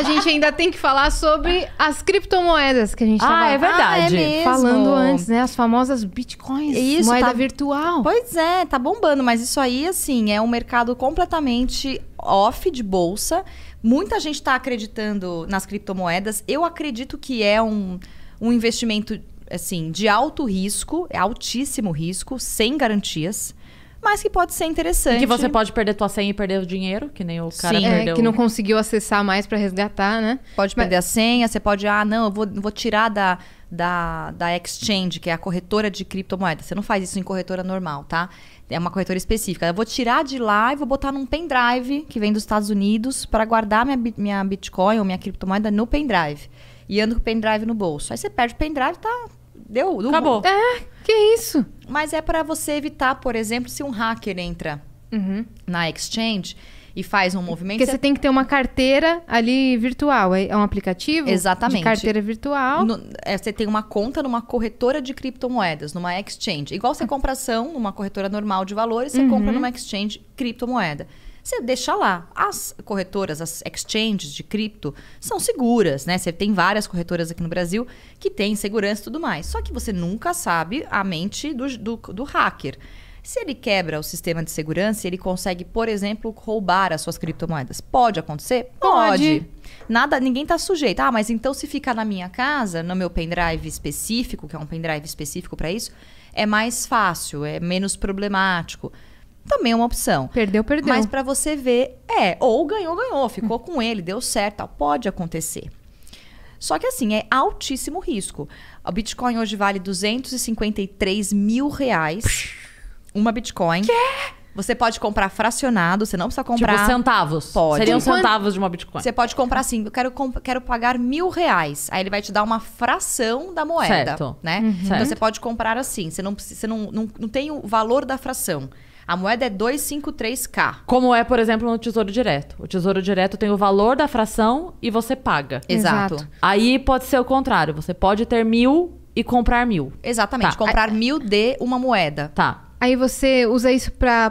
A gente ainda tem que falar sobre as criptomoedas que a gente ah, tava é verdade. Ah, é falando antes, né? As famosas bitcoins, isso, moeda tá... virtual. Pois é, tá bombando, mas isso aí assim é um mercado completamente off de bolsa. Muita gente está acreditando nas criptomoedas. Eu acredito que é um, um investimento assim de alto risco, é altíssimo risco, sem garantias mas que pode ser interessante. E que você pode perder tua senha e perder o dinheiro, que nem o cara Sim, perdeu. É, que não conseguiu acessar mais para resgatar, né? Pode perder mas... a senha, você pode, ah, não, eu vou, vou tirar da, da, da exchange, que é a corretora de criptomoedas. Você não faz isso em corretora normal, tá? É uma corretora específica. Eu vou tirar de lá e vou botar num pendrive que vem dos Estados Unidos para guardar minha, minha Bitcoin ou minha criptomoeda no pendrive. E ando com o pendrive no bolso. Aí você perde o pendrive, tá, Deu, acabou. É, que isso. Mas é para você evitar, por exemplo, se um hacker entra uhum. na exchange e faz um movimento. Porque você tem que ter uma carteira ali virtual. É um aplicativo? Exatamente. De carteira virtual. No, é, você tem uma conta numa corretora de criptomoedas, numa exchange. Igual você ah. compra ação numa corretora normal de valores, você uhum. compra numa exchange criptomoeda você deixa lá. As corretoras, as exchanges de cripto são seguras, né? Você tem várias corretoras aqui no Brasil que têm segurança e tudo mais. Só que você nunca sabe a mente do, do, do hacker. Se ele quebra o sistema de segurança, ele consegue, por exemplo, roubar as suas criptomoedas. Pode acontecer? Pode. Pode. Nada, ninguém está sujeito. Ah, mas então se ficar na minha casa, no meu pendrive específico, que é um pendrive específico para isso, é mais fácil, é menos problemático também é uma opção. Perdeu, perdeu. Mas para você ver, é, ou ganhou, ganhou, ficou com ele, deu certo, pode acontecer. Só que assim, é altíssimo risco. O Bitcoin hoje vale 253 mil reais. Uma Bitcoin. Quê? Você pode comprar fracionado, você não precisa tipo, comprar. Tipo, centavos. Pode. Seriam Enquanto... centavos de uma Bitcoin. Você pode comprar assim, eu quero, comp... quero pagar mil reais. Aí ele vai te dar uma fração da moeda. Certo. Né? Uhum. Então você pode comprar assim. Você não, você não, não, não tem o valor da fração. A moeda é 253K. Como é, por exemplo, no Tesouro Direto. O Tesouro Direto tem o valor da fração e você paga. Exato. Aí pode ser o contrário. Você pode ter mil e comprar mil. Exatamente. Tá. Comprar mil de uma moeda. Tá. Aí você usa isso para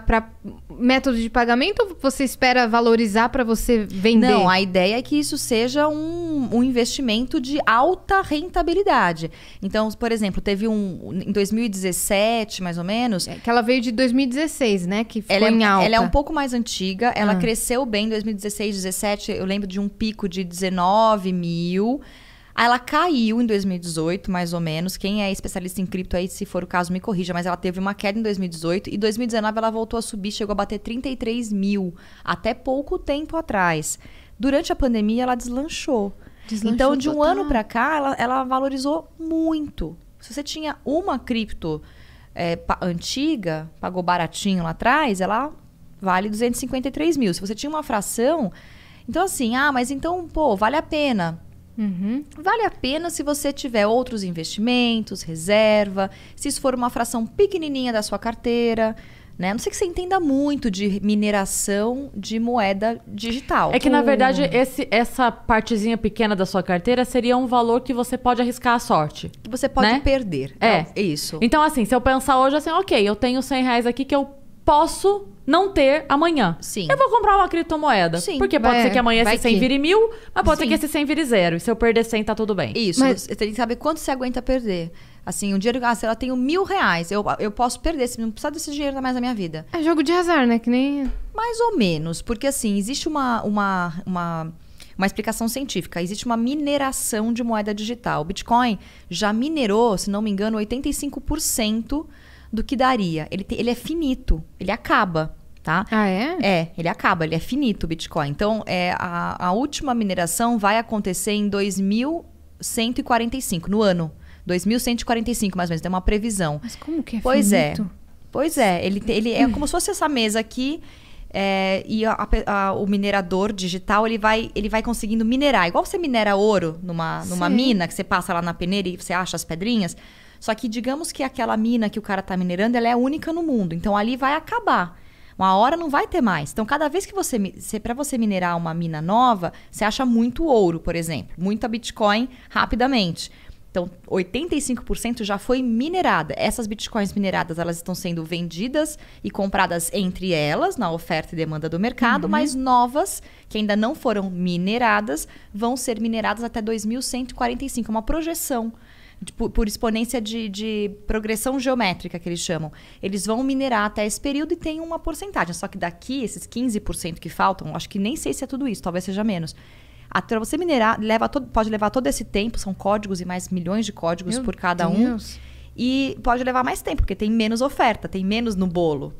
método de pagamento ou você espera valorizar para você vender? Não, a ideia é que isso seja um, um investimento de alta rentabilidade. Então, por exemplo, teve um. Em 2017, mais ou menos. É que ela veio de 2016, né? Que foi ela é em é, alta. Ela é um pouco mais antiga, ela ah. cresceu bem em 2016, 17. Eu lembro de um pico de 19 mil. Aí ela caiu em 2018, mais ou menos. Quem é especialista em cripto aí, se for o caso, me corrija. Mas ela teve uma queda em 2018 e 2019 ela voltou a subir, chegou a bater 33 mil, até pouco tempo atrás. Durante a pandemia, ela deslanchou. deslanchou então, de um total. ano para cá, ela, ela valorizou muito. Se você tinha uma cripto é, pa antiga, pagou baratinho lá atrás, ela vale 253 mil. Se você tinha uma fração. Então, assim, ah, mas então, pô, vale a pena Uhum. Vale a pena se você tiver outros investimentos, reserva, se isso for uma fração pequenininha da sua carteira. Né? A não sei que você entenda muito de mineração de moeda digital. É que, na hum. verdade, esse, essa partezinha pequena da sua carteira seria um valor que você pode arriscar a sorte. Que você pode né? perder. É. é. Isso. Então, assim, se eu pensar hoje assim, ok, eu tenho 100 reais aqui que eu posso não ter amanhã. Sim. Eu vou comprar uma criptomoeda. Sim. Porque pode ser que amanhã esse 100 que... vire mil, mas pode Sim. ser que esse 100 vire zero. E se eu perder 100, tá tudo bem. Isso. Mas você tem que saber quanto você aguenta perder. Assim, um dinheiro. Ah, se ela tem mil reais, eu, eu posso perder. Se não precisar desse dinheiro tá mais na minha vida. É jogo de azar, né? Que nem. Mais ou menos. Porque, assim, existe uma. uma, uma uma explicação científica. Existe uma mineração de moeda digital. O Bitcoin já minerou, se não me engano, 85% do que daria. Ele, te, ele é finito, ele acaba. Tá? Ah, é? É, ele acaba, ele é finito o Bitcoin. Então, é, a, a última mineração vai acontecer em 2145, no ano. 2145, mais ou menos, tem uma previsão. Mas como que é pois é. finito? Pois é. Pois é, ele, ele é como se fosse essa mesa aqui. É, e a, a, o minerador digital ele vai, ele vai conseguindo minerar. Igual você minera ouro numa, numa mina, que você passa lá na peneira e você acha as pedrinhas. Só que digamos que aquela mina que o cara está minerando, ela é única no mundo. Então ali vai acabar. Uma hora não vai ter mais. Então, cada vez que você. para você minerar uma mina nova, você acha muito ouro, por exemplo. Muita Bitcoin rapidamente. Então, 85% já foi minerada. Essas bitcoins mineradas, elas estão sendo vendidas e compradas entre elas, na oferta e demanda do mercado, uhum. mas novas, que ainda não foram mineradas, vão ser mineradas até 2145, é uma projeção por, por exponência de, de, progressão geométrica, que eles chamam. Eles vão minerar até esse período e tem uma porcentagem. Só que daqui, esses 15% que faltam, acho que nem sei se é tudo isso, talvez seja menos. Para você minerar, leva todo, pode levar todo esse tempo, são códigos e mais milhões de códigos Meu por cada Deus. um. E pode levar mais tempo, porque tem menos oferta, tem menos no bolo.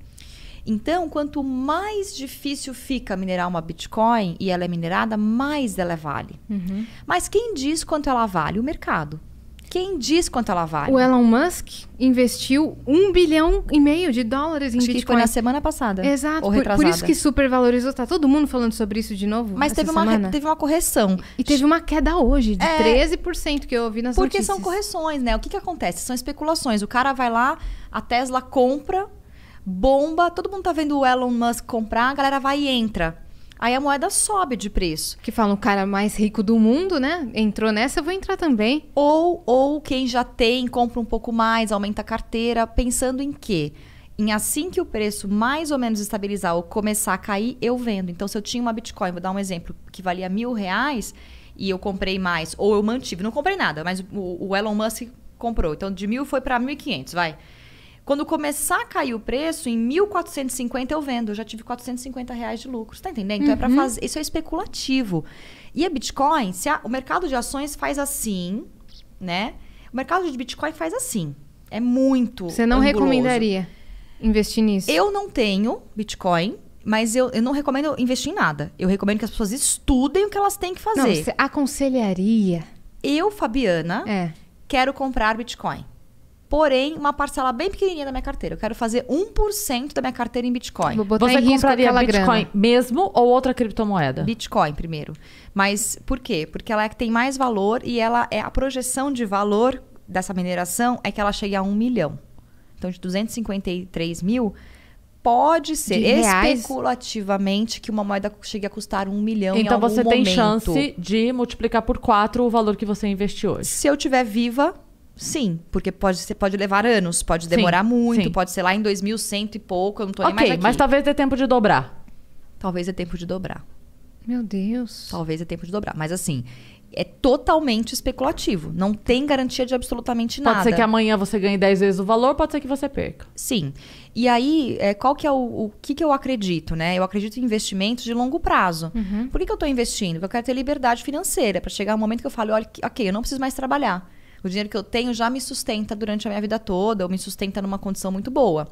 Então, quanto mais difícil fica minerar uma Bitcoin e ela é minerada, mais ela vale. Uhum. Mas quem diz quanto ela vale? O mercado. Quem diz quanto ela vale? O Elon Musk investiu um bilhão e meio de dólares em Acho tipo, Bitcoin. Que foi na semana passada. Exato. Ou Por, por isso que supervalorizou. Tá todo mundo falando sobre isso de novo. Mas teve uma, teve uma correção. E teve uma queda hoje de é, 13% que eu ouvi nas porque Porque são correções, né? O que, que acontece? São especulações. O cara vai lá, a Tesla compra, bomba, todo mundo tá vendo o Elon Musk comprar, a galera vai e entra. Aí a moeda sobe de preço. Que fala o cara mais rico do mundo, né? Entrou nessa, eu vou entrar também. Ou, ou quem já tem, compra um pouco mais, aumenta a carteira, pensando em quê? Em assim que o preço mais ou menos estabilizar ou começar a cair, eu vendo. Então, se eu tinha uma Bitcoin, vou dar um exemplo, que valia mil reais e eu comprei mais, ou eu mantive, não comprei nada, mas o, o Elon Musk comprou. Então, de mil foi para 1.500, vai. Quando começar a cair o preço, em 1.450 eu vendo. Eu já tive 450 reais de lucro. Você tá entendendo? Então é uhum. é para fazer. Isso é especulativo. E a Bitcoin, se a... o mercado de ações faz assim, né? O mercado de Bitcoin faz assim. É muito. Você não anguloso. recomendaria investir nisso? Eu não tenho Bitcoin. Mas eu, eu não recomendo investir em nada. Eu recomendo que as pessoas estudem o que elas têm que fazer. Não, você aconselharia? Eu, Fabiana, é. quero comprar Bitcoin porém uma parcela bem pequenininha da minha carteira. Eu quero fazer 1% da minha carteira em Bitcoin. Vou botar Você em compraria Bitcoin grana. mesmo ou outra criptomoeda? Bitcoin primeiro. Mas por quê? Porque ela é que tem mais valor e ela é a projeção de valor dessa mineração é que ela chegue a 1 milhão. Então, de 253 mil, pode ser especulativamente que uma moeda chegue a custar um milhão então você tem chance de multiplicar por quatro o valor que você investiu hoje se eu tiver viva Sim, porque pode, você pode levar anos, pode demorar sim, muito, sim. pode ser lá em 2100 e pouco, eu não tô okay, nem mais aqui. mas talvez dê tempo de dobrar. Talvez dê tempo de dobrar. Meu Deus. Talvez dê tempo de dobrar, mas assim, é totalmente especulativo. Não tem garantia de absolutamente nada. Pode ser que amanhã você ganhe 10 vezes o valor, pode ser que você perca. Sim. E aí, é, qual que é o, o que, que eu acredito, né? Eu acredito em investimentos de longo prazo. Uhum. Por que, que eu estou investindo? Porque eu quero ter liberdade financeira para chegar um momento que eu falo, olha, ok, eu não preciso mais trabalhar. O dinheiro que eu tenho já me sustenta durante a minha vida toda, ou me sustenta numa condição muito boa.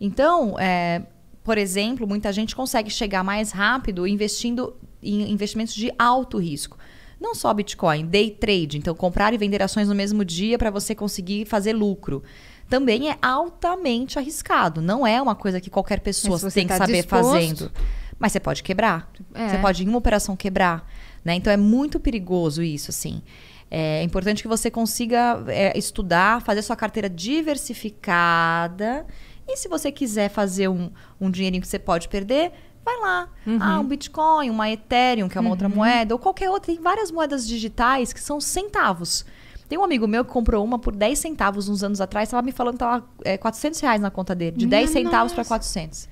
Então, é, por exemplo, muita gente consegue chegar mais rápido investindo em investimentos de alto risco. Não só Bitcoin, day trade, então comprar e vender ações no mesmo dia para você conseguir fazer lucro também é altamente arriscado. Não é uma coisa que qualquer pessoa tem tá que saber disposto, fazendo. Mas você pode quebrar. É. Você pode, em uma operação, quebrar. Né? Então é muito perigoso isso, assim. É importante que você consiga é, estudar, fazer sua carteira diversificada. E se você quiser fazer um, um dinheirinho que você pode perder, vai lá. Uhum. Ah, um Bitcoin, uma Ethereum, que é uma uhum. outra moeda, ou qualquer outra. Tem várias moedas digitais que são centavos. Tem um amigo meu que comprou uma por 10 centavos uns anos atrás, estava me falando que estava é, 400 reais na conta dele, de Minha 10 centavos para 400.